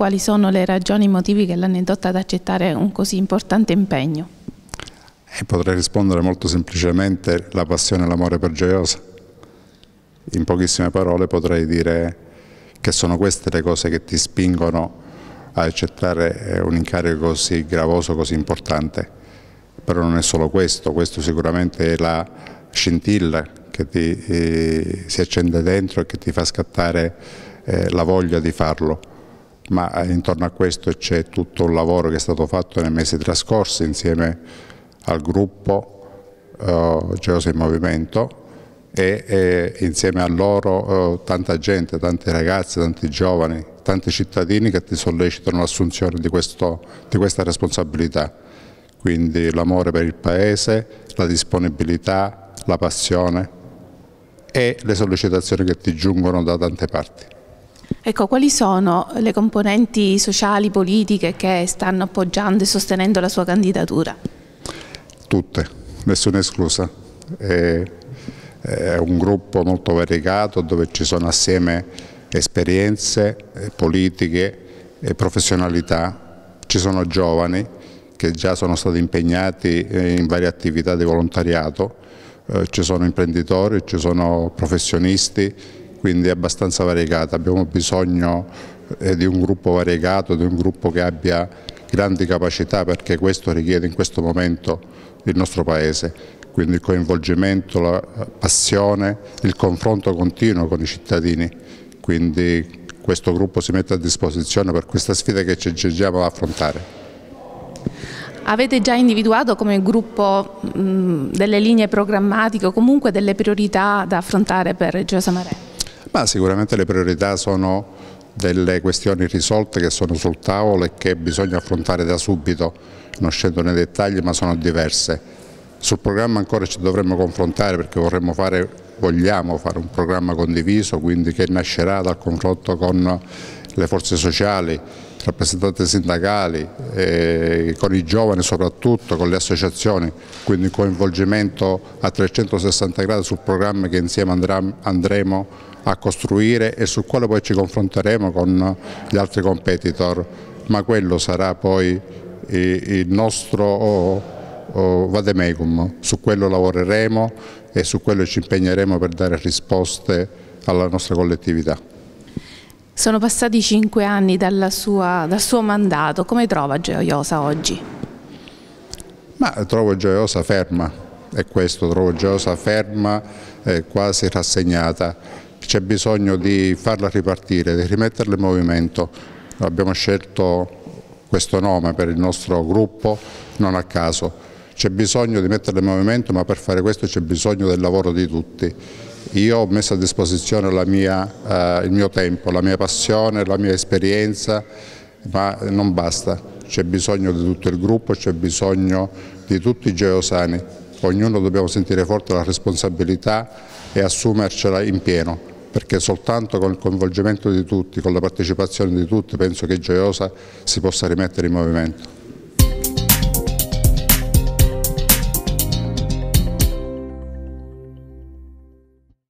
quali sono le ragioni e i motivi che l'hanno indotta ad accettare un così importante impegno? E potrei rispondere molto semplicemente la passione e l'amore per Gioiosa. In pochissime parole potrei dire che sono queste le cose che ti spingono a accettare eh, un incarico così gravoso, così importante. Però non è solo questo, questo sicuramente è la scintilla che ti, eh, si accende dentro e che ti fa scattare eh, la voglia di farlo ma eh, intorno a questo c'è tutto un lavoro che è stato fatto nei mesi trascorsi insieme al gruppo eh, Geosi in Movimento e, e, insieme a loro eh, tanta gente, tanti ragazzi, tanti giovani, tanti cittadini che ti sollecitano l'assunzione di, di questa responsabilità. Quindi l'amore per il Paese, la disponibilità, la passione e le sollecitazioni che ti giungono da tante parti. Ecco, quali sono le componenti sociali, politiche che stanno appoggiando e sostenendo la sua candidatura? Tutte, nessuna esclusa. È, è un gruppo molto variegato dove ci sono assieme esperienze, eh, politiche e professionalità. Ci sono giovani che già sono stati impegnati eh, in varie attività di volontariato, eh, ci sono imprenditori, ci sono professionisti, quindi è abbastanza variegata, abbiamo bisogno eh, di un gruppo variegato, di un gruppo che abbia grandi capacità perché questo richiede in questo momento il nostro Paese, quindi il coinvolgimento, la passione, il confronto continuo con i cittadini, quindi questo gruppo si mette a disposizione per questa sfida che ci accingiamo ad affrontare. Avete già individuato come gruppo mh, delle linee programmatiche o comunque delle priorità da affrontare per Reggio Samarello? Ma sicuramente le priorità sono delle questioni risolte che sono sul tavolo e che bisogna affrontare da subito, non scendo nei dettagli ma sono diverse. Sul programma ancora ci dovremmo confrontare perché vorremmo fare, vogliamo fare un programma condiviso, quindi che nascerà dal confronto con le forze sociali, rappresentanti sindacali, eh, con i giovani soprattutto, con le associazioni, quindi un coinvolgimento a 360 gradi sul programma che insieme andrà, andremo a costruire e sul quale poi ci confronteremo con gli altri competitor, ma quello sarà poi il nostro oh, oh, vademecum, su quello lavoreremo e su quello ci impegneremo per dare risposte alla nostra collettività. Sono passati cinque anni sua, dal suo mandato, come trova Gioiosa oggi? Ma trovo Gioiosa ferma, è questo, trovo Gioiosa ferma, eh, quasi rassegnata. C'è bisogno di farla ripartire, di rimetterla in movimento. Abbiamo scelto questo nome per il nostro gruppo non a caso. C'è bisogno di metterla in movimento, ma per fare questo c'è bisogno del lavoro di tutti. Io ho messo a disposizione mia, eh, il mio tempo, la mia passione, la mia esperienza, ma non basta. C'è bisogno di tutto il gruppo, c'è bisogno di tutti i geosani. Ognuno dobbiamo sentire forte la responsabilità e assumercela in pieno, perché soltanto con il coinvolgimento di tutti, con la partecipazione di tutti, penso che Gioiosa si possa rimettere in movimento.